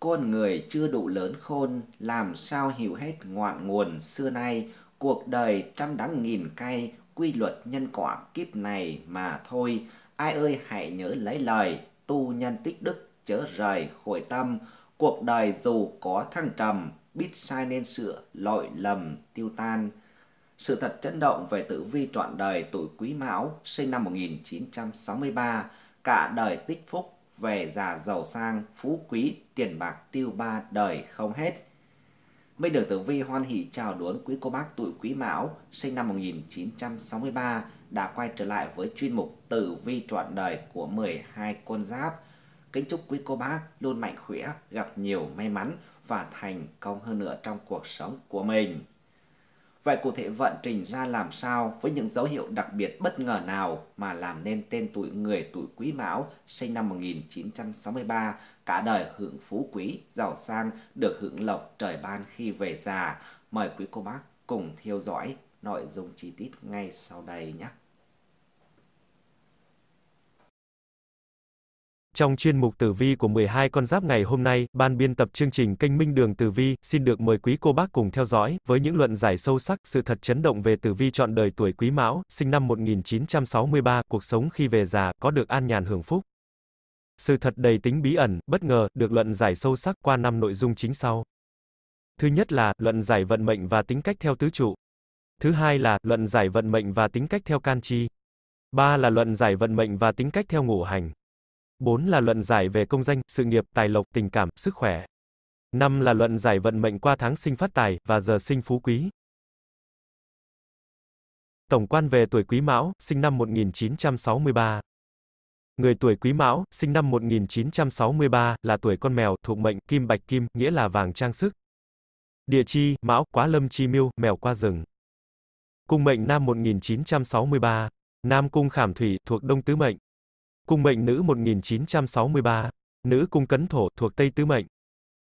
con người chưa đủ lớn khôn làm sao hiểu hết ngọn nguồn xưa nay cuộc đời trăm đắng nghìn cay quy luật nhân quả kiếp này mà thôi ai ơi hãy nhớ lấy lời tu nhân tích đức chớ rời khỏi tâm cuộc đời dù có thăng trầm biết sai nên sửa lỗi lầm tiêu tan sự thật chấn động về tử vi trọn đời tuổi quý mão sinh năm 1963 cả đời tích phúc về già giàu sang, phú quý, tiền bạc tiêu ba đời không hết. Minh Đường Tử Vi hoan hỷ chào đón quý cô bác tuổi Quý Mão sinh năm 1963 đã quay trở lại với chuyên mục Tử Vi trọn đời của 12 con giáp. Kính chúc quý cô bác luôn mạnh khỏe, gặp nhiều may mắn và thành công hơn nữa trong cuộc sống của mình. Vậy cụ thể vận trình ra làm sao với những dấu hiệu đặc biệt bất ngờ nào mà làm nên tên tuổi người tuổi quý mão sinh năm 1963, cả đời hưởng phú quý, giàu sang, được hưởng lộc trời ban khi về già? Mời quý cô bác cùng theo dõi nội dung chi tiết ngay sau đây nhé. Trong chuyên mục tử vi của 12 con giáp ngày hôm nay, ban biên tập chương trình kênh Minh Đường Tử Vi xin được mời quý cô bác cùng theo dõi với những luận giải sâu sắc, sự thật chấn động về tử vi chọn đời tuổi Quý Mão, sinh năm 1963, cuộc sống khi về già có được an nhàn hưởng phúc. Sự thật đầy tính bí ẩn, bất ngờ được luận giải sâu sắc qua năm nội dung chính sau. Thứ nhất là luận giải vận mệnh và tính cách theo tứ trụ. Thứ hai là luận giải vận mệnh và tính cách theo can chi. Ba là luận giải vận mệnh và tính cách theo ngũ hành. 4 là luận giải về công danh, sự nghiệp, tài lộc, tình cảm, sức khỏe. 5 là luận giải vận mệnh qua tháng sinh phát tài và giờ sinh phú quý. Tổng quan về tuổi Quý Mão, sinh năm 1963. Người tuổi Quý Mão, sinh năm 1963, là tuổi con mèo, thuộc mệnh kim bạch kim, nghĩa là vàng trang sức. Địa chi, Mão, quá lâm chi miêu, mèo qua rừng. Cung mệnh nam 1963. Nam cung khảm thủy, thuộc đông tứ mệnh. Cung mệnh nữ 1963, nữ cung cấn thổ thuộc Tây Tứ Mệnh.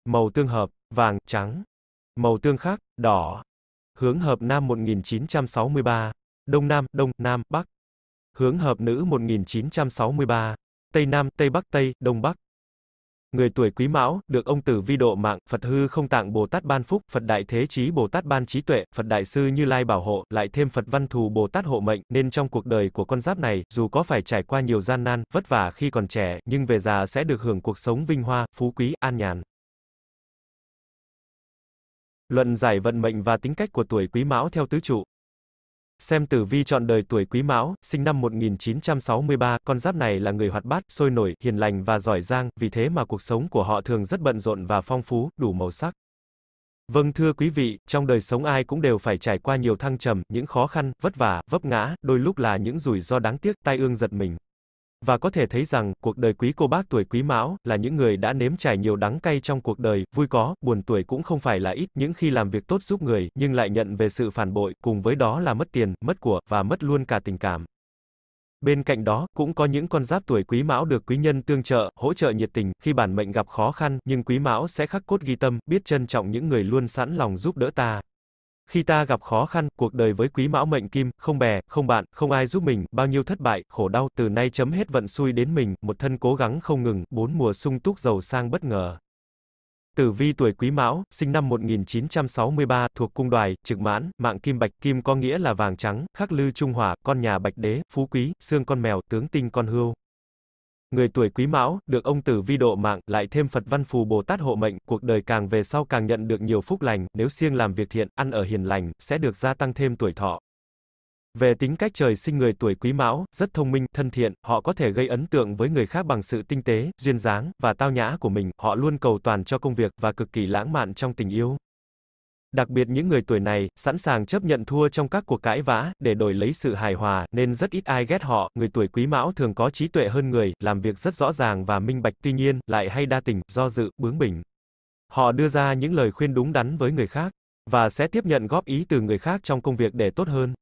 Màu tương hợp, vàng, trắng. Màu tương khắc đỏ. Hướng hợp nam 1963, Đông Nam, Đông, Nam, Bắc. Hướng hợp nữ 1963, Tây Nam, Tây Bắc, Tây, Đông Bắc. Người tuổi Quý Mão, được ông Tử Vi độ mạng, Phật hư không tạng Bồ Tát ban phúc, Phật đại thế chí Bồ Tát ban trí tuệ, Phật đại sư Như Lai bảo hộ, lại thêm Phật văn thù Bồ Tát hộ mệnh, nên trong cuộc đời của con giáp này, dù có phải trải qua nhiều gian nan, vất vả khi còn trẻ, nhưng về già sẽ được hưởng cuộc sống vinh hoa, phú quý, an nhàn. Luận giải vận mệnh và tính cách của tuổi Quý Mão theo tứ trụ. Xem tử vi chọn đời tuổi Quý Mão, sinh năm 1963, con giáp này là người hoạt bát, sôi nổi, hiền lành và giỏi giang, vì thế mà cuộc sống của họ thường rất bận rộn và phong phú, đủ màu sắc. Vâng thưa quý vị, trong đời sống ai cũng đều phải trải qua nhiều thăng trầm, những khó khăn, vất vả, vấp ngã, đôi lúc là những rủi ro đáng tiếc, tai ương giật mình. Và có thể thấy rằng, cuộc đời quý cô bác tuổi quý mão, là những người đã nếm trải nhiều đắng cay trong cuộc đời, vui có, buồn tuổi cũng không phải là ít, những khi làm việc tốt giúp người, nhưng lại nhận về sự phản bội, cùng với đó là mất tiền, mất của, và mất luôn cả tình cảm. Bên cạnh đó, cũng có những con giáp tuổi quý mão được quý nhân tương trợ, hỗ trợ nhiệt tình, khi bản mệnh gặp khó khăn, nhưng quý mão sẽ khắc cốt ghi tâm, biết trân trọng những người luôn sẵn lòng giúp đỡ ta. Khi ta gặp khó khăn, cuộc đời với quý mão mệnh kim, không bè, không bạn, không ai giúp mình, bao nhiêu thất bại, khổ đau, từ nay chấm hết vận xui đến mình, một thân cố gắng không ngừng, bốn mùa sung túc giàu sang bất ngờ. Tử vi tuổi Quý Mão, sinh năm 1963, thuộc cung đoài, trực mãn, mạng kim bạch, kim có nghĩa là vàng trắng, khắc lư trung hỏa, con nhà bạch đế, phú quý, xương con mèo, tướng tinh con hươu. Người tuổi quý mão, được ông tử vi độ mạng, lại thêm Phật văn phù Bồ Tát hộ mệnh, cuộc đời càng về sau càng nhận được nhiều phúc lành, nếu siêng làm việc thiện, ăn ở hiền lành, sẽ được gia tăng thêm tuổi thọ. Về tính cách trời sinh người tuổi quý mão, rất thông minh, thân thiện, họ có thể gây ấn tượng với người khác bằng sự tinh tế, duyên dáng, và tao nhã của mình, họ luôn cầu toàn cho công việc, và cực kỳ lãng mạn trong tình yêu. Đặc biệt những người tuổi này, sẵn sàng chấp nhận thua trong các cuộc cãi vã, để đổi lấy sự hài hòa, nên rất ít ai ghét họ, người tuổi quý mão thường có trí tuệ hơn người, làm việc rất rõ ràng và minh bạch tuy nhiên, lại hay đa tình, do dự, bướng bỉnh. Họ đưa ra những lời khuyên đúng đắn với người khác, và sẽ tiếp nhận góp ý từ người khác trong công việc để tốt hơn.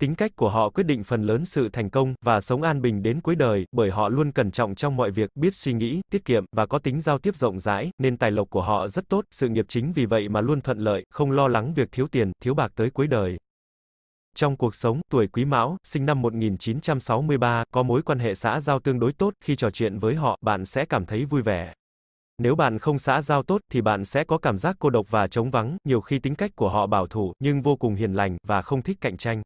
Tính cách của họ quyết định phần lớn sự thành công và sống an bình đến cuối đời, bởi họ luôn cẩn trọng trong mọi việc, biết suy nghĩ, tiết kiệm và có tính giao tiếp rộng rãi, nên tài lộc của họ rất tốt, sự nghiệp chính vì vậy mà luôn thuận lợi, không lo lắng việc thiếu tiền, thiếu bạc tới cuối đời. Trong cuộc sống, tuổi Quý Mão, sinh năm 1963, có mối quan hệ xã giao tương đối tốt, khi trò chuyện với họ, bạn sẽ cảm thấy vui vẻ. Nếu bạn không xã giao tốt thì bạn sẽ có cảm giác cô độc và trống vắng, nhiều khi tính cách của họ bảo thủ nhưng vô cùng hiền lành và không thích cạnh tranh.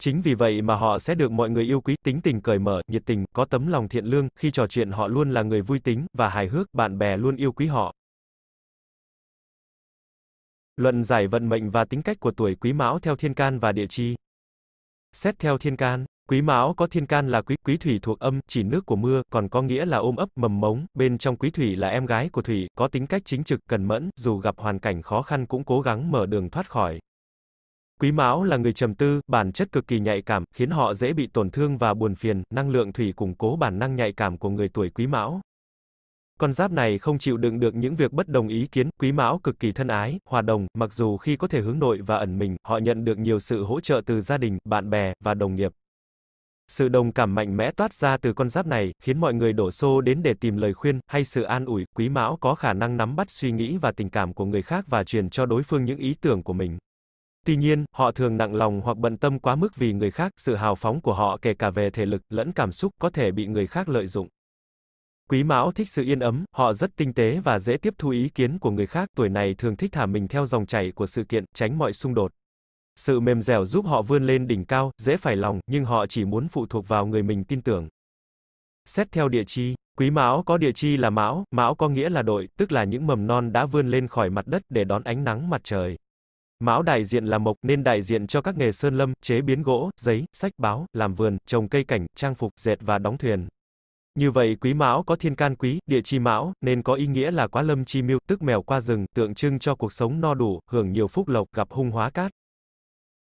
Chính vì vậy mà họ sẽ được mọi người yêu quý, tính tình cởi mở, nhiệt tình, có tấm lòng thiện lương, khi trò chuyện họ luôn là người vui tính và hài hước, bạn bè luôn yêu quý họ. Luận giải vận mệnh và tính cách của tuổi Quý Mão theo thiên can và địa chi. Xét theo thiên can, Quý Mão có thiên can là quý, quý thủy thuộc âm, chỉ nước của mưa, còn có nghĩa là ôm ấp, mầm mống, bên trong quý thủy là em gái của thủy, có tính cách chính trực, cần mẫn, dù gặp hoàn cảnh khó khăn cũng cố gắng mở đường thoát khỏi. Quý Mão là người trầm tư, bản chất cực kỳ nhạy cảm, khiến họ dễ bị tổn thương và buồn phiền, năng lượng thủy củng cố bản năng nhạy cảm của người tuổi Quý Mão. Con giáp này không chịu đựng được những việc bất đồng ý kiến, Quý Mão cực kỳ thân ái, hòa đồng, mặc dù khi có thể hướng nội và ẩn mình, họ nhận được nhiều sự hỗ trợ từ gia đình, bạn bè và đồng nghiệp. Sự đồng cảm mạnh mẽ toát ra từ con giáp này, khiến mọi người đổ xô đến để tìm lời khuyên hay sự an ủi, Quý Mão có khả năng nắm bắt suy nghĩ và tình cảm của người khác và truyền cho đối phương những ý tưởng của mình. Tuy nhiên, họ thường nặng lòng hoặc bận tâm quá mức vì người khác, sự hào phóng của họ kể cả về thể lực lẫn cảm xúc có thể bị người khác lợi dụng. Quý Mão thích sự yên ấm, họ rất tinh tế và dễ tiếp thu ý kiến của người khác, tuổi này thường thích thả mình theo dòng chảy của sự kiện, tránh mọi xung đột. Sự mềm dẻo giúp họ vươn lên đỉnh cao, dễ phải lòng, nhưng họ chỉ muốn phụ thuộc vào người mình tin tưởng. Xét theo địa chi, Quý Mão có địa chi là Mão, Mão có nghĩa là đội, tức là những mầm non đã vươn lên khỏi mặt đất để đón ánh nắng mặt trời. Mão đại diện là mộc nên đại diện cho các nghề sơn lâm, chế biến gỗ, giấy, sách báo, làm vườn, trồng cây cảnh, trang phục, dệt và đóng thuyền. Như vậy quý mão có thiên can quý, địa chi mão, nên có ý nghĩa là quá lâm chi miêu tức mèo qua rừng, tượng trưng cho cuộc sống no đủ, hưởng nhiều phúc lộc, gặp hung hóa cát.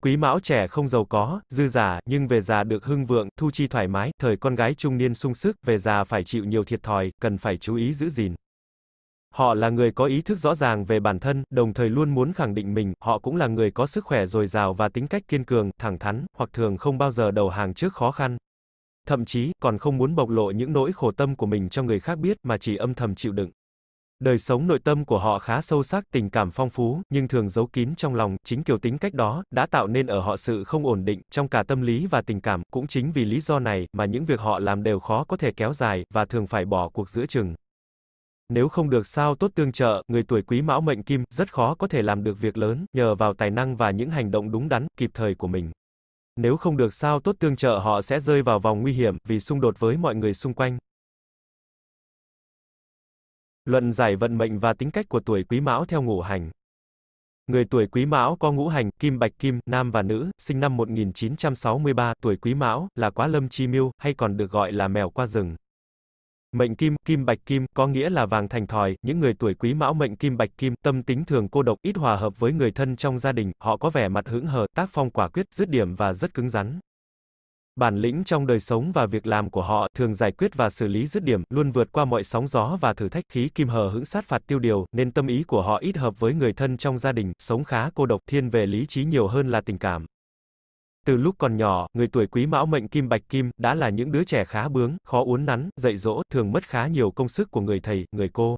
Quý mão trẻ không giàu có, dư giả, nhưng về già được hưng vượng, thu chi thoải mái, thời con gái trung niên sung sức, về già phải chịu nhiều thiệt thòi, cần phải chú ý giữ gìn. Họ là người có ý thức rõ ràng về bản thân, đồng thời luôn muốn khẳng định mình, họ cũng là người có sức khỏe dồi dào và tính cách kiên cường, thẳng thắn, hoặc thường không bao giờ đầu hàng trước khó khăn. Thậm chí, còn không muốn bộc lộ những nỗi khổ tâm của mình cho người khác biết mà chỉ âm thầm chịu đựng. Đời sống nội tâm của họ khá sâu sắc, tình cảm phong phú, nhưng thường giấu kín trong lòng, chính kiểu tính cách đó, đã tạo nên ở họ sự không ổn định, trong cả tâm lý và tình cảm, cũng chính vì lý do này, mà những việc họ làm đều khó có thể kéo dài, và thường phải bỏ cuộc giữa chừng. Nếu không được sao tốt tương trợ, người tuổi quý mão mệnh kim, rất khó có thể làm được việc lớn, nhờ vào tài năng và những hành động đúng đắn, kịp thời của mình. Nếu không được sao tốt tương trợ họ sẽ rơi vào vòng nguy hiểm, vì xung đột với mọi người xung quanh. Luận giải vận mệnh và tính cách của tuổi quý mão theo ngũ hành. Người tuổi quý mão có ngũ hành, kim bạch kim, nam và nữ, sinh năm 1963, tuổi quý mão, là quá lâm chi miêu, hay còn được gọi là mèo qua rừng. Mệnh kim, kim bạch kim, có nghĩa là vàng thành thỏi, những người tuổi quý mão mệnh kim bạch kim, tâm tính thường cô độc, ít hòa hợp với người thân trong gia đình, họ có vẻ mặt hững hờ, tác phong quả quyết, dứt điểm và rất cứng rắn. Bản lĩnh trong đời sống và việc làm của họ thường giải quyết và xử lý dứt điểm, luôn vượt qua mọi sóng gió và thử thách khí kim hờ hững sát phạt tiêu điều, nên tâm ý của họ ít hợp với người thân trong gia đình, sống khá cô độc, thiên về lý trí nhiều hơn là tình cảm. Từ lúc còn nhỏ, người tuổi quý mão mệnh kim bạch kim, đã là những đứa trẻ khá bướng, khó uốn nắn, dạy dỗ, thường mất khá nhiều công sức của người thầy, người cô.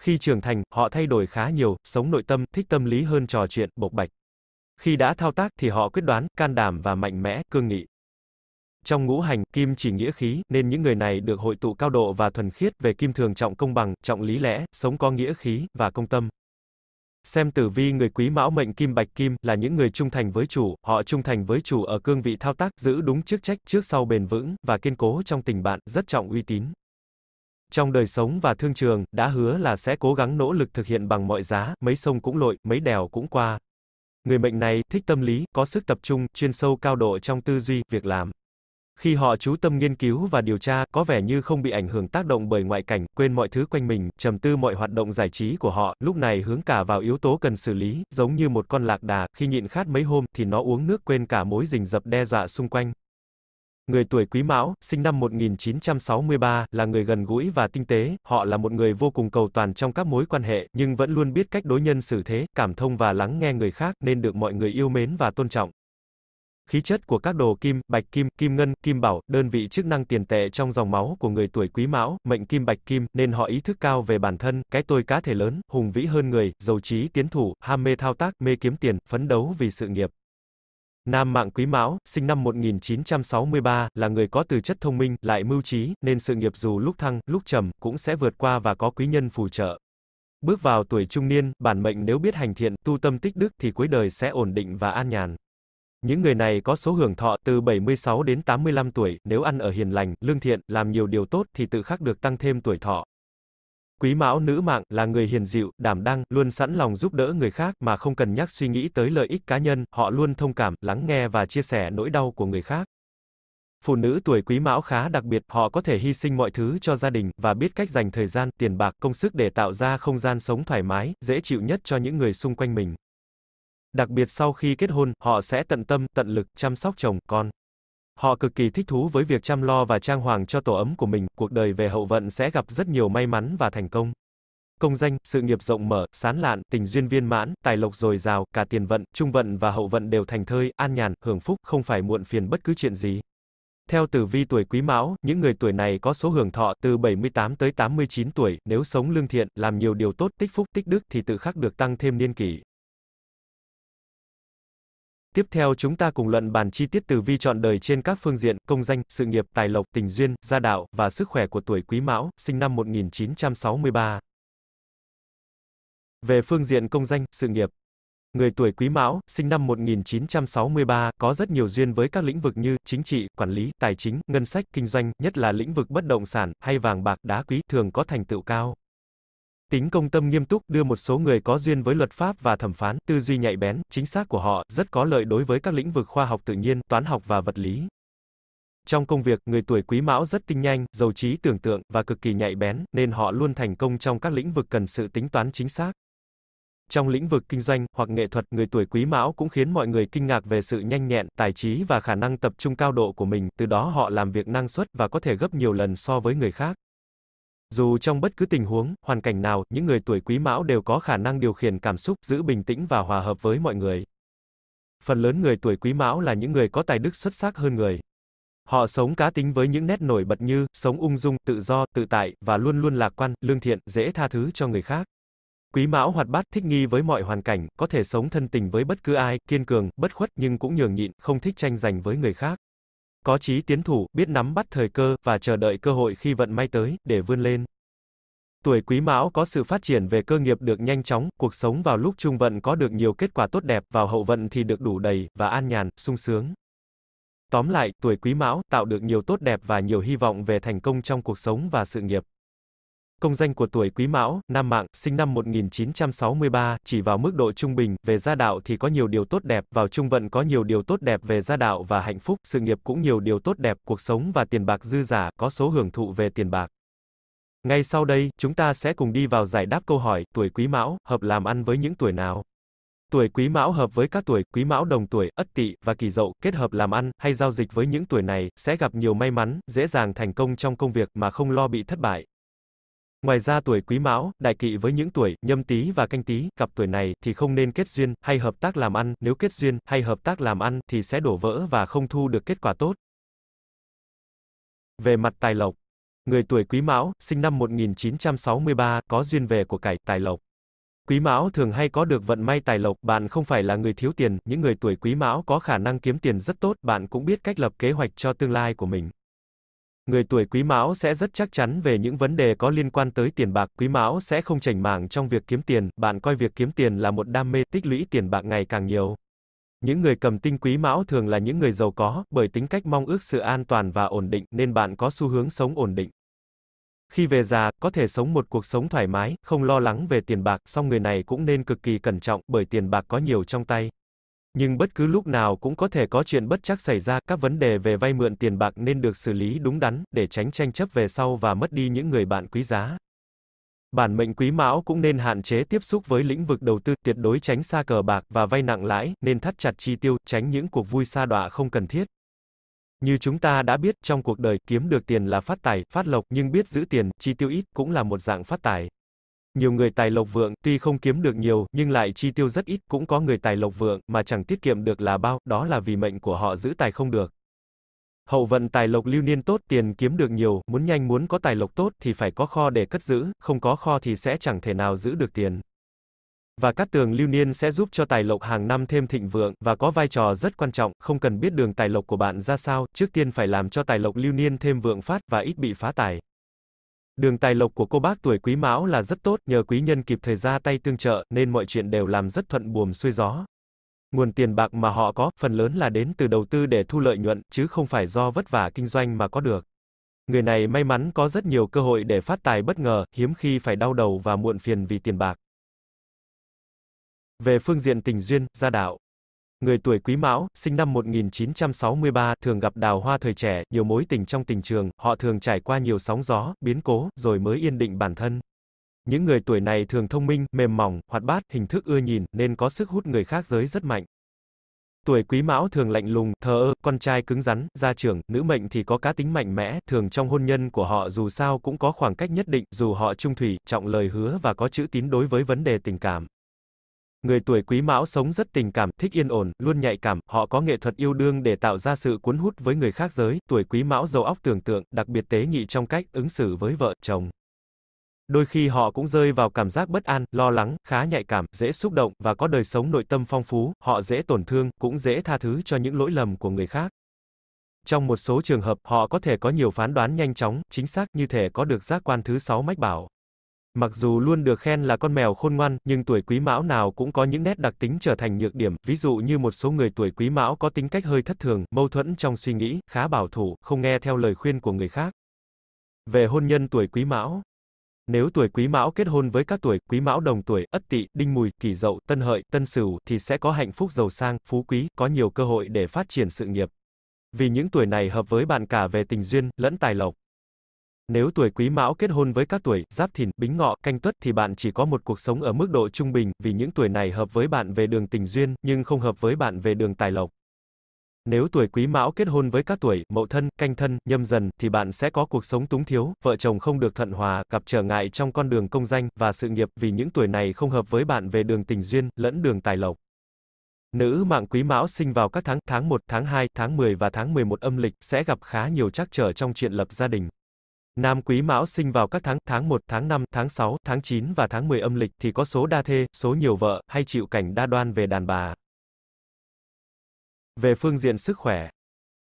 Khi trưởng thành, họ thay đổi khá nhiều, sống nội tâm, thích tâm lý hơn trò chuyện, bộc bạch. Khi đã thao tác thì họ quyết đoán, can đảm và mạnh mẽ, cương nghị. Trong ngũ hành, kim chỉ nghĩa khí, nên những người này được hội tụ cao độ và thuần khiết, về kim thường trọng công bằng, trọng lý lẽ, sống có nghĩa khí, và công tâm. Xem tử vi người quý mão mệnh kim bạch kim là những người trung thành với chủ, họ trung thành với chủ ở cương vị thao tác, giữ đúng chức trách, trước sau bền vững và kiên cố trong tình bạn, rất trọng uy tín. Trong đời sống và thương trường, đã hứa là sẽ cố gắng nỗ lực thực hiện bằng mọi giá, mấy sông cũng lội, mấy đèo cũng qua. Người mệnh này thích tâm lý, có sức tập trung, chuyên sâu cao độ trong tư duy, việc làm. Khi họ chú tâm nghiên cứu và điều tra, có vẻ như không bị ảnh hưởng tác động bởi ngoại cảnh, quên mọi thứ quanh mình, trầm tư mọi hoạt động giải trí của họ, lúc này hướng cả vào yếu tố cần xử lý, giống như một con lạc đà, khi nhịn khát mấy hôm thì nó uống nước quên cả mối rình rập đe dọa xung quanh. Người tuổi Quý Mão, sinh năm 1963, là người gần gũi và tinh tế, họ là một người vô cùng cầu toàn trong các mối quan hệ, nhưng vẫn luôn biết cách đối nhân xử thế, cảm thông và lắng nghe người khác, nên được mọi người yêu mến và tôn trọng. Khí chất của các đồ kim, bạch kim, kim ngân, kim bảo, đơn vị chức năng tiền tệ trong dòng máu của người tuổi quý mão, mệnh kim bạch kim, nên họ ý thức cao về bản thân, cái tôi cá thể lớn, hùng vĩ hơn người, giàu trí tiến thủ, ham mê thao tác, mê kiếm tiền, phấn đấu vì sự nghiệp. Nam mạng Quý Mão, sinh năm 1963, là người có từ chất thông minh, lại mưu trí, nên sự nghiệp dù lúc thăng, lúc trầm, cũng sẽ vượt qua và có quý nhân phù trợ. Bước vào tuổi trung niên, bản mệnh nếu biết hành thiện, tu tâm tích đức thì cuối đời sẽ ổn định và an nhàn. Những người này có số hưởng thọ từ 76 đến 85 tuổi, nếu ăn ở hiền lành, lương thiện, làm nhiều điều tốt thì tự khắc được tăng thêm tuổi thọ. Quý mão nữ mạng là người hiền dịu, đảm đang, luôn sẵn lòng giúp đỡ người khác mà không cần nhắc suy nghĩ tới lợi ích cá nhân, họ luôn thông cảm, lắng nghe và chia sẻ nỗi đau của người khác. Phụ nữ tuổi quý mão khá đặc biệt, họ có thể hy sinh mọi thứ cho gia đình và biết cách dành thời gian, tiền bạc, công sức để tạo ra không gian sống thoải mái, dễ chịu nhất cho những người xung quanh mình. Đặc biệt sau khi kết hôn, họ sẽ tận tâm, tận lực chăm sóc chồng, con. Họ cực kỳ thích thú với việc chăm lo và trang hoàng cho tổ ấm của mình, cuộc đời về hậu vận sẽ gặp rất nhiều may mắn và thành công. Công danh, sự nghiệp rộng mở, sán lạn, tình duyên viên mãn, tài lộc dồi dào, cả tiền vận, trung vận và hậu vận đều thành thơi, an nhàn, hưởng phúc, không phải muộn phiền bất cứ chuyện gì. Theo tử vi tuổi Quý Mão, những người tuổi này có số hưởng thọ từ 78 tới 89 tuổi, nếu sống lương thiện, làm nhiều điều tốt, tích phúc, tích đức thì tự khắc được tăng thêm niên kỷ. Tiếp theo chúng ta cùng luận bàn chi tiết tử vi chọn đời trên các phương diện, công danh, sự nghiệp, tài lộc, tình duyên, gia đạo, và sức khỏe của tuổi quý mão, sinh năm 1963. Về phương diện công danh, sự nghiệp, Người tuổi Quý Mão, sinh năm 1963, có rất nhiều duyên với các lĩnh vực như chính trị, quản lý, tài chính, ngân sách, kinh doanh, nhất là lĩnh vực bất động sản hay vàng bạc đá quý thường có thành tựu cao. Tính công tâm nghiêm túc đưa một số người có duyên với luật pháp và thẩm phán, tư duy nhạy bén, chính xác của họ, rất có lợi đối với các lĩnh vực khoa học tự nhiên, toán học và vật lý. Trong công việc, người tuổi quý mão rất tinh nhanh, giàu trí tưởng tượng, và cực kỳ nhạy bén, nên họ luôn thành công trong các lĩnh vực cần sự tính toán chính xác. Trong lĩnh vực kinh doanh hoặc nghệ thuật, người tuổi quý mão cũng khiến mọi người kinh ngạc về sự nhanh nhẹn, tài trí và khả năng tập trung cao độ của mình, từ đó họ làm việc năng suất và có thể gấp nhiều lần so với người khác. Dù trong bất cứ tình huống, hoàn cảnh nào, những người tuổi quý mão đều có khả năng điều khiển cảm xúc, giữ bình tĩnh và hòa hợp với mọi người. Phần lớn người tuổi quý mão là những người có tài đức xuất sắc hơn người. Họ sống cá tính với những nét nổi bật như, sống ung dung, tự do, tự tại, và luôn luôn lạc quan, lương thiện, dễ tha thứ cho người khác. Quý mão hoạt bát, thích nghi với mọi hoàn cảnh, có thể sống thân tình với bất cứ ai, kiên cường, bất khuất nhưng cũng nhường nhịn, không thích tranh giành với người khác có chí tiến thủ, biết nắm bắt thời cơ và chờ đợi cơ hội khi vận may tới để vươn lên. Tuổi Quý Mão có sự phát triển về cơ nghiệp được nhanh chóng, cuộc sống vào lúc trung vận có được nhiều kết quả tốt đẹp, vào hậu vận thì được đủ đầy và an nhàn, sung sướng. Tóm lại, tuổi Quý Mão tạo được nhiều tốt đẹp và nhiều hy vọng về thành công trong cuộc sống và sự nghiệp. Công danh của tuổi Quý Mão, Nam Mạng, sinh năm 1963, chỉ vào mức độ trung bình, về gia đạo thì có nhiều điều tốt đẹp, vào trung vận có nhiều điều tốt đẹp về gia đạo và hạnh phúc, sự nghiệp cũng nhiều điều tốt đẹp, cuộc sống và tiền bạc dư giả, có số hưởng thụ về tiền bạc. Ngay sau đây, chúng ta sẽ cùng đi vào giải đáp câu hỏi, tuổi Quý Mão, hợp làm ăn với những tuổi nào? Tuổi Quý Mão hợp với các tuổi Quý Mão đồng tuổi, Ất Tỵ và Kỷ Dậu, kết hợp làm ăn hay giao dịch với những tuổi này sẽ gặp nhiều may mắn, dễ dàng thành công trong công việc mà không lo bị thất bại. Ngoài ra tuổi Quý Mão, đại kỵ với những tuổi Nhâm Tý và Canh Tý, cặp tuổi này thì không nên kết duyên hay hợp tác làm ăn, nếu kết duyên hay hợp tác làm ăn thì sẽ đổ vỡ và không thu được kết quả tốt. Về mặt tài lộc, người tuổi Quý Mão, sinh năm 1963, có duyên về của cải tài lộc. Quý Mão thường hay có được vận may tài lộc, bạn không phải là người thiếu tiền, những người tuổi Quý Mão có khả năng kiếm tiền rất tốt, bạn cũng biết cách lập kế hoạch cho tương lai của mình người tuổi quý mão sẽ rất chắc chắn về những vấn đề có liên quan tới tiền bạc, quý mão sẽ không chảnh mảng trong việc kiếm tiền, bạn coi việc kiếm tiền là một đam mê, tích lũy tiền bạc ngày càng nhiều. Những người cầm tinh quý mão thường là những người giàu có, bởi tính cách mong ước sự an toàn và ổn định, nên bạn có xu hướng sống ổn định. Khi về già, có thể sống một cuộc sống thoải mái, không lo lắng về tiền bạc, song người này cũng nên cực kỳ cẩn trọng, bởi tiền bạc có nhiều trong tay. Nhưng bất cứ lúc nào cũng có thể có chuyện bất chắc xảy ra, các vấn đề về vay mượn tiền bạc nên được xử lý đúng đắn, để tránh tranh chấp về sau và mất đi những người bạn quý giá. Bản mệnh quý mão cũng nên hạn chế tiếp xúc với lĩnh vực đầu tư, tuyệt đối tránh xa cờ bạc và vay nặng lãi, nên thắt chặt chi tiêu, tránh những cuộc vui xa đọa không cần thiết. Như chúng ta đã biết, trong cuộc đời, kiếm được tiền là phát tài, phát lộc, nhưng biết giữ tiền, chi tiêu ít, cũng là một dạng phát tài. Nhiều người tài lộc vượng, tuy không kiếm được nhiều, nhưng lại chi tiêu rất ít, cũng có người tài lộc vượng, mà chẳng tiết kiệm được là bao, đó là vì mệnh của họ giữ tài không được. Hậu vận tài lộc lưu niên tốt, tiền kiếm được nhiều, muốn nhanh muốn có tài lộc tốt thì phải có kho để cất giữ, không có kho thì sẽ chẳng thể nào giữ được tiền. Và các tường lưu niên sẽ giúp cho tài lộc hàng năm thêm thịnh vượng, và có vai trò rất quan trọng, không cần biết đường tài lộc của bạn ra sao, trước tiên phải làm cho tài lộc lưu niên thêm vượng phát, và ít bị phá tài. Đường tài lộc của cô bác tuổi quý mão là rất tốt, nhờ quý nhân kịp thời ra tay tương trợ, nên mọi chuyện đều làm rất thuận buồm xuôi gió. Nguồn tiền bạc mà họ có, phần lớn là đến từ đầu tư để thu lợi nhuận, chứ không phải do vất vả kinh doanh mà có được. Người này may mắn có rất nhiều cơ hội để phát tài bất ngờ, hiếm khi phải đau đầu và muộn phiền vì tiền bạc. Về phương diện tình duyên, gia đạo, Người tuổi Quý Mão, sinh năm 1963, thường gặp đào hoa thời trẻ, nhiều mối tình trong tình trường, họ thường trải qua nhiều sóng gió, biến cố, rồi mới yên định bản thân. Những người tuổi này thường thông minh, mềm mỏng, hoạt bát, hình thức ưa nhìn, nên có sức hút người khác giới rất mạnh. Tuổi Quý Mão thường lạnh lùng, thờ ơ, con trai cứng rắn, gia trưởng, nữ mệnh thì có cá tính mạnh mẽ, thường trong hôn nhân của họ dù sao cũng có khoảng cách nhất định, dù họ trung thủy, trọng lời hứa và có chữ tín đối với vấn đề tình cảm. Người tuổi quý mão sống rất tình cảm, thích yên ổn, luôn nhạy cảm, họ có nghệ thuật yêu đương để tạo ra sự cuốn hút với người khác giới, tuổi quý mão giàu óc tưởng tượng, đặc biệt tế nhị trong cách ứng xử với vợ, chồng. Đôi khi họ cũng rơi vào cảm giác bất an, lo lắng, khá nhạy cảm, dễ xúc động, và có đời sống nội tâm phong phú, họ dễ tổn thương, cũng dễ tha thứ cho những lỗi lầm của người khác. Trong một số trường hợp, họ có thể có nhiều phán đoán nhanh chóng, chính xác, như thể có được giác quan thứ sáu mách bảo. Mặc dù luôn được khen là con mèo khôn ngoan, nhưng tuổi quý mão nào cũng có những nét đặc tính trở thành nhược điểm, ví dụ như một số người tuổi quý mão có tính cách hơi thất thường, mâu thuẫn trong suy nghĩ, khá bảo thủ, không nghe theo lời khuyên của người khác. Về hôn nhân tuổi quý mão, nếu tuổi quý mão kết hôn với các tuổi quý mão đồng tuổi, ất tỵ, đinh mùi, kỷ dậu, tân hợi, tân sửu thì sẽ có hạnh phúc giàu sang, phú quý, có nhiều cơ hội để phát triển sự nghiệp. Vì những tuổi này hợp với bạn cả về tình duyên lẫn tài lộc. Nếu tuổi quý mão kết hôn với các tuổi giáp thìn, bính ngọ, canh tuất thì bạn chỉ có một cuộc sống ở mức độ trung bình, vì những tuổi này hợp với bạn về đường tình duyên, nhưng không hợp với bạn về đường tài lộc. Nếu tuổi quý mão kết hôn với các tuổi mậu thân, canh thân, nhâm dần, thì bạn sẽ có cuộc sống túng thiếu, vợ chồng không được thuận hòa, gặp trở ngại trong con đường công danh và sự nghiệp, vì những tuổi này không hợp với bạn về đường tình duyên, lẫn đường tài lộc. Nữ mạng quý mão sinh vào các tháng, tháng 1, tháng 2, tháng 10 và tháng 11 âm lịch, sẽ gặp khá nhiều trắc trở trong chuyện lập gia đình. Nam Quý Mão sinh vào các tháng, tháng 1, tháng 5, tháng 6, tháng 9 và tháng 10 âm lịch thì có số đa thê, số nhiều vợ, hay chịu cảnh đa đoan về đàn bà. Về phương diện sức khỏe,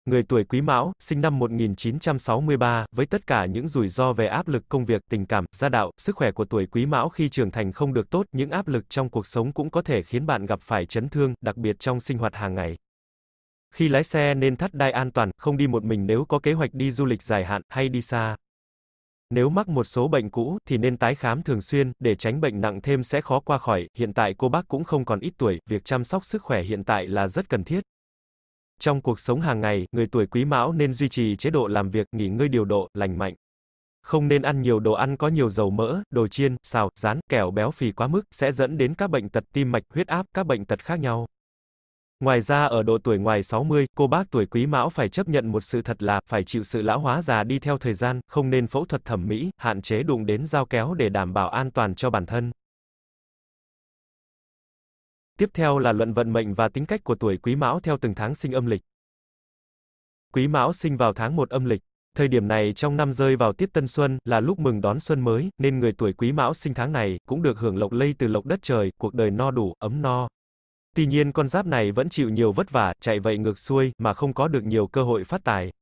Người tuổi Quý Mão, sinh năm 1963, với tất cả những rủi ro về áp lực công việc, tình cảm, gia đạo, sức khỏe của tuổi Quý Mão khi trưởng thành không được tốt, những áp lực trong cuộc sống cũng có thể khiến bạn gặp phải chấn thương, đặc biệt trong sinh hoạt hàng ngày. Khi lái xe nên thắt đai an toàn, không đi một mình nếu có kế hoạch đi du lịch dài hạn hay đi xa. Nếu mắc một số bệnh cũ thì nên tái khám thường xuyên để tránh bệnh nặng thêm sẽ khó qua khỏi. Hiện tại cô bác cũng không còn ít tuổi, việc chăm sóc sức khỏe hiện tại là rất cần thiết. Trong cuộc sống hàng ngày, người tuổi Quý Mão nên duy trì chế độ làm việc, nghỉ ngơi điều độ, lành mạnh. Không nên ăn nhiều đồ ăn có nhiều dầu mỡ, đồ chiên, xào, rán, kẻo béo phì quá mức sẽ dẫn đến các bệnh tật tim mạch, huyết áp, các bệnh tật khác nhau. Ngoài ra ở độ tuổi ngoài 60, cô bác tuổi quý mão phải chấp nhận một sự thật là, phải chịu sự lão hóa già đi theo thời gian, không nên phẫu thuật thẩm mỹ, hạn chế đụng đến dao kéo để đảm bảo an toàn cho bản thân. Tiếp theo là luận vận mệnh và tính cách của tuổi quý mão theo từng tháng sinh âm lịch. Quý mão sinh vào tháng 1 âm lịch. Thời điểm này trong năm rơi vào tiết tân xuân, là lúc mừng đón xuân mới, nên người tuổi quý mão sinh tháng này, cũng được hưởng lộc lây từ lộc đất trời, cuộc đời no đủ, ấm no. Tuy nhiên con giáp này vẫn chịu nhiều vất vả, chạy vậy ngược xuôi, mà không có được nhiều cơ hội phát tài.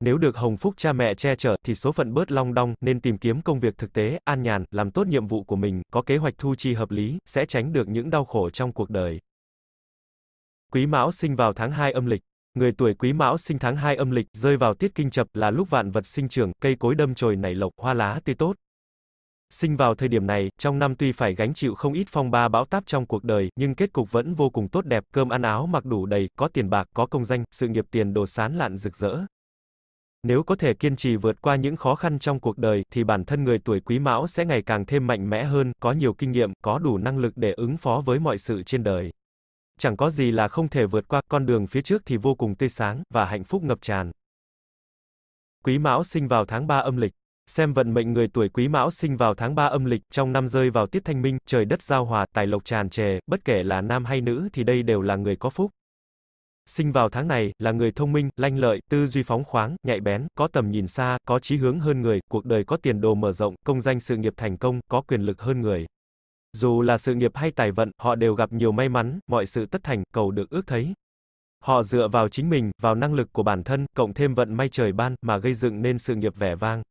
Nếu được hồng phúc cha mẹ che chở thì số phận bớt long đong, nên tìm kiếm công việc thực tế, an nhàn, làm tốt nhiệm vụ của mình, có kế hoạch thu chi hợp lý, sẽ tránh được những đau khổ trong cuộc đời. Quý Mão sinh vào tháng 2 âm lịch. Người tuổi Quý Mão sinh tháng 2 âm lịch rơi vào tiết kinh chập là lúc vạn vật sinh trưởng, cây cối đâm chồi nảy lộc, hoa lá tươi tốt sinh vào thời điểm này, trong năm tuy phải gánh chịu không ít phong ba bão táp trong cuộc đời, nhưng kết cục vẫn vô cùng tốt đẹp, cơm ăn áo mặc đủ đầy, có tiền bạc, có công danh, sự nghiệp tiền đồ sán lạn rực rỡ. Nếu có thể kiên trì vượt qua những khó khăn trong cuộc đời, thì bản thân người tuổi quý mão sẽ ngày càng thêm mạnh mẽ hơn, có nhiều kinh nghiệm, có đủ năng lực để ứng phó với mọi sự trên đời. Chẳng có gì là không thể vượt qua, con đường phía trước thì vô cùng tươi sáng, và hạnh phúc ngập tràn. Quý mão sinh vào tháng 3 âm lịch. Xem vận mệnh người tuổi Quý Mão sinh vào tháng 3 âm lịch, trong năm rơi vào tiết thanh minh, trời đất giao hòa, tài lộc tràn trề, bất kể là nam hay nữ thì đây đều là người có phúc. Sinh vào tháng này, là người thông minh, lanh lợi, tư duy phóng khoáng, nhạy bén, có tầm nhìn xa, có chí hướng hơn người, cuộc đời có tiền đồ mở rộng, công danh sự nghiệp thành công, có quyền lực hơn người. Dù là sự nghiệp hay tài vận, họ đều gặp nhiều may mắn, mọi sự tất thành, cầu được ước thấy. Họ dựa vào chính mình, vào năng lực của bản thân, cộng thêm vận may trời ban, mà gây dựng nên sự nghiệp vẻ vang.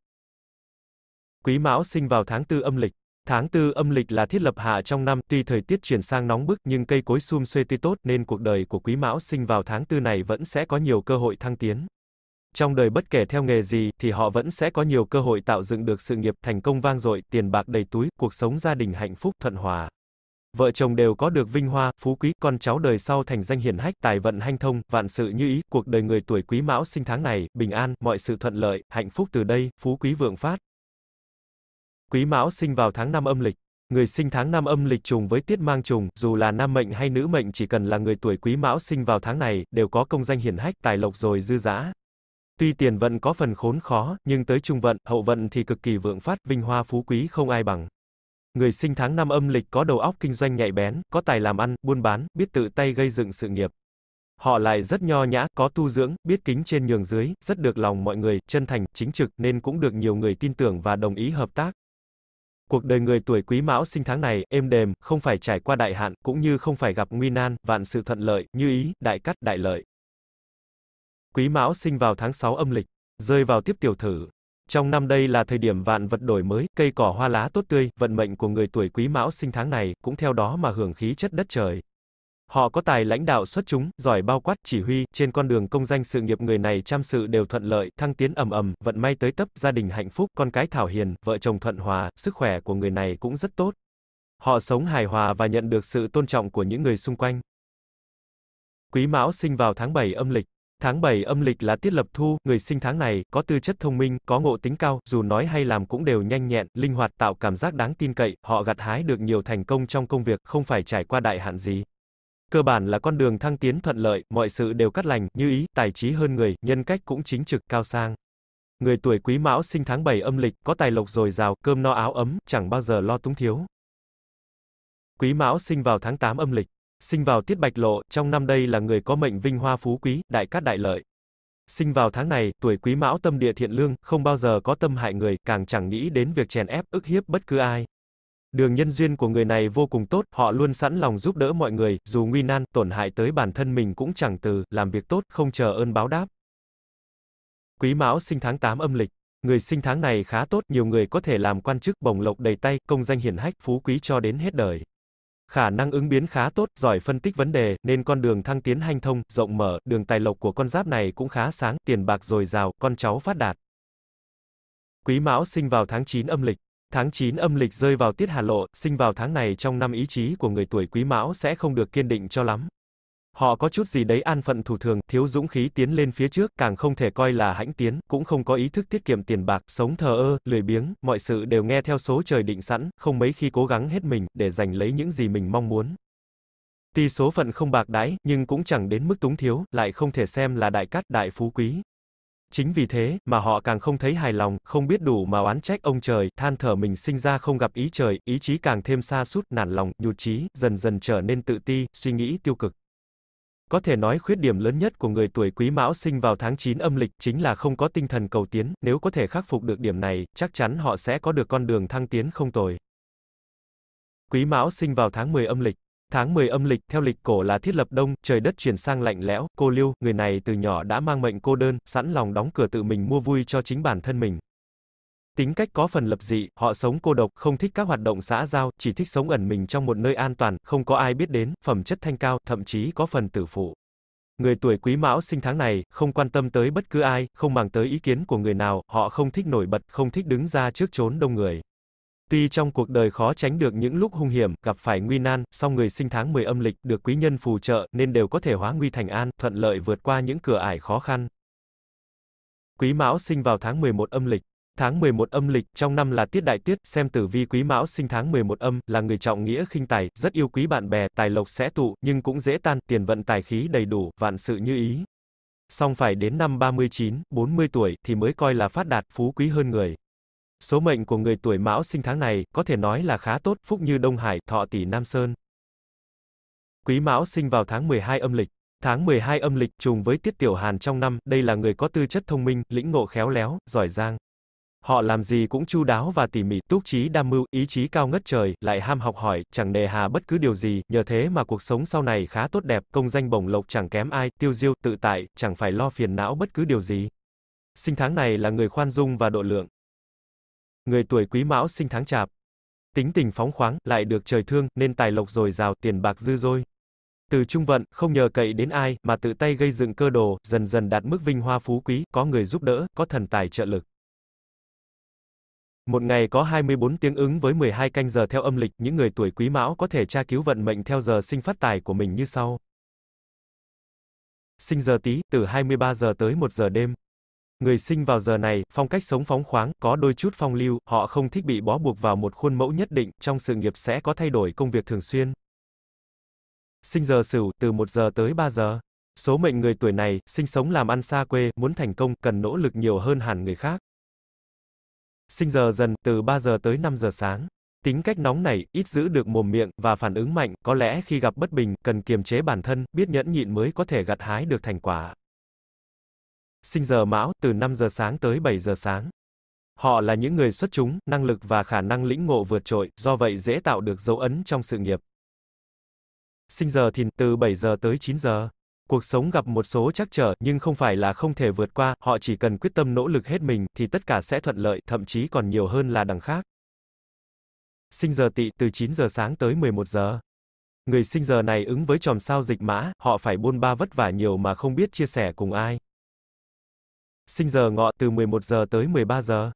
Quý Mão sinh vào tháng 4 âm lịch. Tháng 4 âm lịch là thiết lập hạ trong năm, tuy thời tiết chuyển sang nóng bức nhưng cây cối sum xuê tươi tốt nên cuộc đời của Quý Mão sinh vào tháng 4 này vẫn sẽ có nhiều cơ hội thăng tiến. Trong đời bất kể theo nghề gì thì họ vẫn sẽ có nhiều cơ hội tạo dựng được sự nghiệp thành công vang dội, tiền bạc đầy túi, cuộc sống gia đình hạnh phúc thuận hòa. Vợ chồng đều có được vinh hoa, phú quý, con cháu đời sau thành danh hiển hách, tài vận hanh thông, vạn sự như ý, cuộc đời người tuổi Quý Mão sinh tháng này, bình an, mọi sự thuận lợi, hạnh phúc từ đây, phú quý vượng phát. Quý Mão sinh vào tháng 5 âm lịch. Người sinh tháng 5 âm lịch trùng với tiết mang trùng, dù là nam mệnh hay nữ mệnh chỉ cần là người tuổi Quý Mão sinh vào tháng này, đều có công danh hiển hách, tài lộc rồi dư dã. Tuy tiền vận có phần khốn khó, nhưng tới trung vận, hậu vận thì cực kỳ vượng phát, vinh hoa phú quý không ai bằng. Người sinh tháng 5 âm lịch có đầu óc kinh doanh nhạy bén, có tài làm ăn, buôn bán, biết tự tay gây dựng sự nghiệp. Họ lại rất nho nhã, có tu dưỡng, biết kính trên nhường dưới, rất được lòng mọi người, chân thành, chính trực nên cũng được nhiều người tin tưởng và đồng ý hợp tác. Cuộc đời người tuổi quý mão sinh tháng này, êm đềm, không phải trải qua đại hạn, cũng như không phải gặp nguy nan, vạn sự thuận lợi, như ý, đại cắt, đại lợi. Quý mão sinh vào tháng 6 âm lịch, rơi vào tiếp tiểu thử. Trong năm đây là thời điểm vạn vật đổi mới, cây cỏ hoa lá tốt tươi, vận mệnh của người tuổi quý mão sinh tháng này, cũng theo đó mà hưởng khí chất đất trời. Họ có tài lãnh đạo xuất chúng, giỏi bao quát, chỉ huy, trên con đường công danh sự nghiệp người này chăm sự đều thuận lợi, thăng tiến ầm ầm, vận may tới tấp, gia đình hạnh phúc, con cái thảo hiền, vợ chồng thuận hòa, sức khỏe của người này cũng rất tốt. Họ sống hài hòa và nhận được sự tôn trọng của những người xung quanh. Quý Mão sinh vào tháng 7 âm lịch. Tháng 7 âm lịch là tiết lập thu, người sinh tháng này, có tư chất thông minh, có ngộ tính cao, dù nói hay làm cũng đều nhanh nhẹn, linh hoạt tạo cảm giác đáng tin cậy, họ gặt hái được nhiều thành công trong công việc, không phải trải qua đại hạn gì. Cơ bản là con đường thăng tiến thuận lợi, mọi sự đều cắt lành, như ý, tài trí hơn người, nhân cách cũng chính trực, cao sang. Người tuổi quý mão sinh tháng 7 âm lịch, có tài lộc dồi dào, cơm no áo ấm, chẳng bao giờ lo túng thiếu. Quý mão sinh vào tháng 8 âm lịch, sinh vào tiết bạch lộ, trong năm đây là người có mệnh vinh hoa phú quý, đại cát đại lợi. Sinh vào tháng này, tuổi quý mão tâm địa thiện lương, không bao giờ có tâm hại người, càng chẳng nghĩ đến việc chèn ép, ức hiếp bất cứ ai. Đường nhân duyên của người này vô cùng tốt, họ luôn sẵn lòng giúp đỡ mọi người, dù nguy nan, tổn hại tới bản thân mình cũng chẳng từ, làm việc tốt, không chờ ơn báo đáp. Quý Mão sinh tháng 8 âm lịch. Người sinh tháng này khá tốt, nhiều người có thể làm quan chức bổng lộc đầy tay, công danh hiển hách, phú quý cho đến hết đời. Khả năng ứng biến khá tốt, giỏi phân tích vấn đề, nên con đường thăng tiến hanh thông, rộng mở, đường tài lộc của con giáp này cũng khá sáng, tiền bạc dồi dào, con cháu phát đạt. Quý Mão sinh vào tháng 9 âm lịch. Tháng 9 âm lịch rơi vào tiết Hà Lộ, sinh vào tháng này trong năm ý chí của người tuổi Quý Mão sẽ không được kiên định cho lắm. Họ có chút gì đấy an phận thủ thường, thiếu dũng khí tiến lên phía trước, càng không thể coi là hãnh tiến, cũng không có ý thức tiết kiệm tiền bạc, sống thờ ơ, lười biếng, mọi sự đều nghe theo số trời định sẵn, không mấy khi cố gắng hết mình để giành lấy những gì mình mong muốn. Tuy số phận không bạc đãi, nhưng cũng chẳng đến mức túng thiếu, lại không thể xem là đại cát, đại phú quý. Chính vì thế, mà họ càng không thấy hài lòng, không biết đủ mà oán trách ông trời, than thở mình sinh ra không gặp ý trời, ý chí càng thêm xa sút nản lòng, nhụt chí, dần dần trở nên tự ti, suy nghĩ tiêu cực. Có thể nói khuyết điểm lớn nhất của người tuổi quý mão sinh vào tháng 9 âm lịch chính là không có tinh thần cầu tiến, nếu có thể khắc phục được điểm này, chắc chắn họ sẽ có được con đường thăng tiến không tồi. Quý mão sinh vào tháng 10 âm lịch. Tháng 10 âm lịch, theo lịch cổ là thiết lập đông, trời đất chuyển sang lạnh lẽo, cô Lưu, người này từ nhỏ đã mang mệnh cô đơn, sẵn lòng đóng cửa tự mình mua vui cho chính bản thân mình. Tính cách có phần lập dị, họ sống cô độc, không thích các hoạt động xã giao, chỉ thích sống ẩn mình trong một nơi an toàn, không có ai biết đến, phẩm chất thanh cao, thậm chí có phần tử phụ. Người tuổi quý mão sinh tháng này, không quan tâm tới bất cứ ai, không màng tới ý kiến của người nào, họ không thích nổi bật, không thích đứng ra trước chốn đông người. Tuy trong cuộc đời khó tránh được những lúc hung hiểm, gặp phải nguy nan, song người sinh tháng 10 âm lịch được quý nhân phù trợ nên đều có thể hóa nguy thành an, thuận lợi vượt qua những cửa ải khó khăn. Quý Mão sinh vào tháng 11 âm lịch. Tháng 11 âm lịch trong năm là tiết đại tiết, xem tử vi Quý Mão sinh tháng 11 âm là người trọng nghĩa khinh tài, rất yêu quý bạn bè, tài lộc sẽ tụ, nhưng cũng dễ tan, tiền vận tài khí đầy đủ, vạn sự như ý. Song phải đến năm 39, 40 tuổi thì mới coi là phát đạt, phú quý hơn người. Số mệnh của người tuổi Mão sinh tháng này có thể nói là khá tốt, phúc như Đông Hải, Thọ tỷ Nam Sơn. Quý Mão sinh vào tháng 12 âm lịch. Tháng 12 âm lịch trùng với tiết tiểu Hàn trong năm, đây là người có tư chất thông minh, lĩnh ngộ khéo léo, giỏi giang. Họ làm gì cũng chu đáo và tỉ mỉ, túc trí đam mưu, ý chí cao ngất trời, lại ham học hỏi, chẳng nề hà bất cứ điều gì, nhờ thế mà cuộc sống sau này khá tốt đẹp, công danh bổng lộc chẳng kém ai, tiêu diêu, tự tại, chẳng phải lo phiền não bất cứ điều gì. Sinh tháng này là người khoan dung và độ lượng. Người tuổi quý mão sinh tháng chạp. Tính tình phóng khoáng, lại được trời thương, nên tài lộc dồi dào, tiền bạc dư dôi. Từ trung vận, không nhờ cậy đến ai, mà tự tay gây dựng cơ đồ, dần dần đạt mức vinh hoa phú quý, có người giúp đỡ, có thần tài trợ lực. Một ngày có 24 tiếng ứng với 12 canh giờ theo âm lịch, những người tuổi quý mão có thể tra cứu vận mệnh theo giờ sinh phát tài của mình như sau. Sinh giờ tí, từ 23 giờ tới 1 giờ đêm. Người sinh vào giờ này, phong cách sống phóng khoáng, có đôi chút phong lưu, họ không thích bị bó buộc vào một khuôn mẫu nhất định, trong sự nghiệp sẽ có thay đổi công việc thường xuyên. Sinh giờ Sửu, từ 1 giờ tới 3 giờ. Số mệnh người tuổi này, sinh sống làm ăn xa quê, muốn thành công cần nỗ lực nhiều hơn hẳn người khác. Sinh giờ Dần, từ 3 giờ tới 5 giờ sáng. Tính cách nóng nảy ít giữ được mồm miệng và phản ứng mạnh, có lẽ khi gặp bất bình, cần kiềm chế bản thân, biết nhẫn nhịn mới có thể gặt hái được thành quả sinh giờ Mão, từ 5 giờ sáng tới 7 giờ sáng. Họ là những người xuất chúng, năng lực và khả năng lĩnh ngộ vượt trội, do vậy dễ tạo được dấu ấn trong sự nghiệp. Sinh giờ Thìn từ 7 giờ tới 9 giờ. Cuộc sống gặp một số trắc trở, nhưng không phải là không thể vượt qua, họ chỉ cần quyết tâm nỗ lực hết mình thì tất cả sẽ thuận lợi, thậm chí còn nhiều hơn là đằng khác. Sinh giờ Tỵ từ 9 giờ sáng tới 11 giờ. Người sinh giờ này ứng với tròm sao dịch mã, họ phải buôn ba vất vả nhiều mà không biết chia sẻ cùng ai. Sinh giờ ngọ từ 11 giờ tới 13 giờ.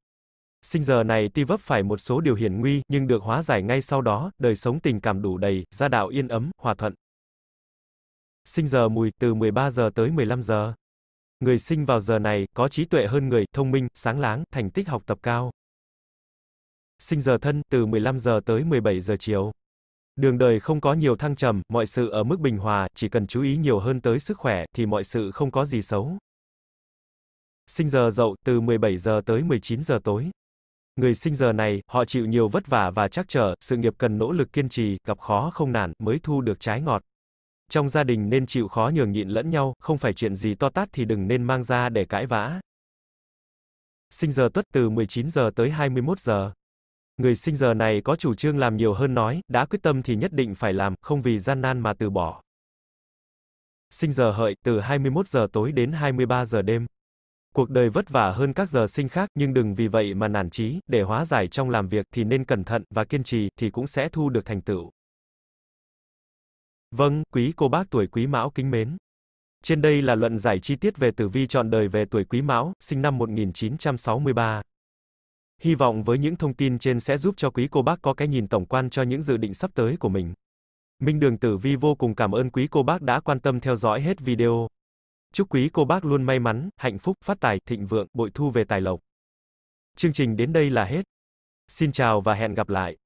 Sinh giờ này tuy vấp phải một số điều hiển nguy, nhưng được hóa giải ngay sau đó, đời sống tình cảm đủ đầy, gia đạo yên ấm, hòa thuận. Sinh giờ mùi từ 13 giờ tới 15 giờ. Người sinh vào giờ này có trí tuệ hơn người, thông minh, sáng láng, thành tích học tập cao. Sinh giờ thân từ 15 giờ tới 17 giờ chiều. Đường đời không có nhiều thăng trầm, mọi sự ở mức bình hòa, chỉ cần chú ý nhiều hơn tới sức khỏe thì mọi sự không có gì xấu sinh giờ dậu từ 17 giờ tới 19 giờ tối. Người sinh giờ này, họ chịu nhiều vất vả và trắc trở, sự nghiệp cần nỗ lực kiên trì, gặp khó không nản mới thu được trái ngọt. Trong gia đình nên chịu khó nhường nhịn lẫn nhau, không phải chuyện gì to tát thì đừng nên mang ra để cãi vã. Sinh giờ Tuất từ 19 giờ tới 21 giờ. Người sinh giờ này có chủ trương làm nhiều hơn nói, đã quyết tâm thì nhất định phải làm, không vì gian nan mà từ bỏ. Sinh giờ Hợi từ 21 giờ tối đến 23 giờ đêm. Cuộc đời vất vả hơn các giờ sinh khác, nhưng đừng vì vậy mà nản chí, để hóa giải trong làm việc thì nên cẩn thận và kiên trì thì cũng sẽ thu được thành tựu. Vâng, quý cô bác tuổi Quý Mão kính mến. Trên đây là luận giải chi tiết về tử vi chọn đời về tuổi Quý Mão, sinh năm 1963. Hy vọng với những thông tin trên sẽ giúp cho quý cô bác có cái nhìn tổng quan cho những dự định sắp tới của mình. Minh Đường Tử Vi vô cùng cảm ơn quý cô bác đã quan tâm theo dõi hết video. Chúc quý cô bác luôn may mắn, hạnh phúc, phát tài, thịnh vượng, bội thu về tài lộc. Chương trình đến đây là hết. Xin chào và hẹn gặp lại.